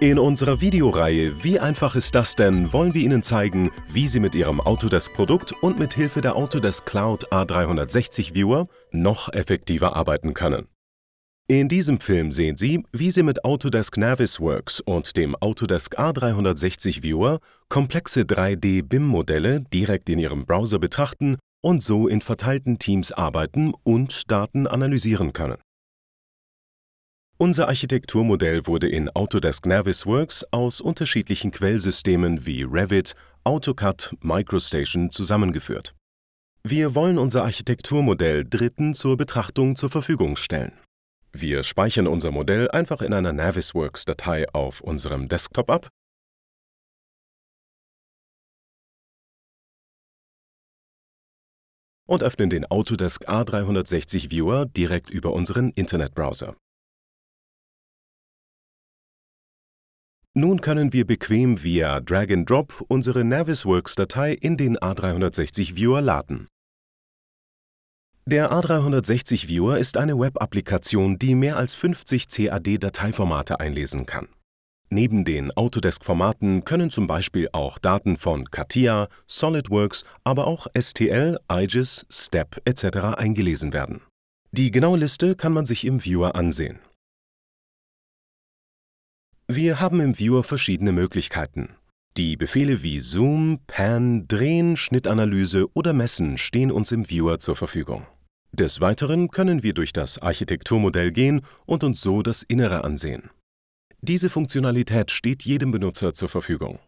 In unserer Videoreihe Wie einfach ist das denn? wollen wir Ihnen zeigen, wie Sie mit Ihrem Autodesk Produkt und mit Hilfe der Autodesk Cloud A360 Viewer noch effektiver arbeiten können. In diesem Film sehen Sie, wie Sie mit Autodesk Navisworks und dem Autodesk A360 Viewer komplexe 3D-BIM-Modelle direkt in Ihrem Browser betrachten und so in verteilten Teams arbeiten und Daten analysieren können. Unser Architekturmodell wurde in Autodesk Navisworks aus unterschiedlichen Quellsystemen wie Revit, AutoCAD, MicroStation zusammengeführt. Wir wollen unser Architekturmodell Dritten zur Betrachtung zur Verfügung stellen. Wir speichern unser Modell einfach in einer Navisworks-Datei auf unserem Desktop ab und öffnen den Autodesk A360 Viewer direkt über unseren Internetbrowser. Nun können wir bequem via Drag and Drop unsere Navisworks-Datei in den A360 Viewer laden. Der A360 Viewer ist eine Web-Applikation, die mehr als 50 CAD-Dateiformate einlesen kann. Neben den Autodesk-Formaten können zum Beispiel auch Daten von CATIA, SolidWorks, aber auch STL, IGES, STEP etc. eingelesen werden. Die genaue Liste kann man sich im Viewer ansehen. Wir haben im Viewer verschiedene Möglichkeiten. Die Befehle wie Zoom, Pan, Drehen, Schnittanalyse oder Messen stehen uns im Viewer zur Verfügung. Des Weiteren können wir durch das Architekturmodell gehen und uns so das Innere ansehen. Diese Funktionalität steht jedem Benutzer zur Verfügung.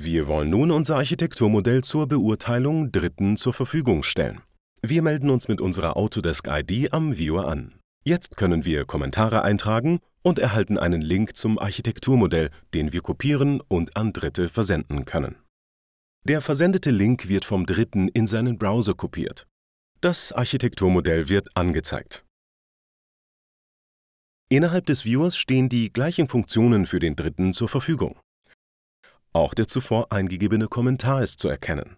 Wir wollen nun unser Architekturmodell zur Beurteilung Dritten zur Verfügung stellen. Wir melden uns mit unserer Autodesk-ID am Viewer an. Jetzt können wir Kommentare eintragen und erhalten einen Link zum Architekturmodell, den wir kopieren und an Dritte versenden können. Der versendete Link wird vom Dritten in seinen Browser kopiert. Das Architekturmodell wird angezeigt. Innerhalb des Viewers stehen die gleichen Funktionen für den Dritten zur Verfügung. Auch der zuvor eingegebene Kommentar ist zu erkennen.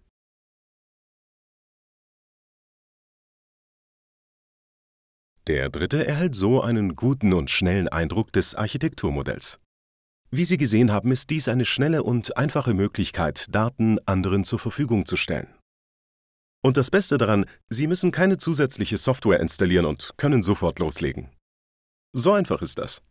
Der dritte erhält so einen guten und schnellen Eindruck des Architekturmodells. Wie Sie gesehen haben, ist dies eine schnelle und einfache Möglichkeit, Daten anderen zur Verfügung zu stellen. Und das Beste daran, Sie müssen keine zusätzliche Software installieren und können sofort loslegen. So einfach ist das.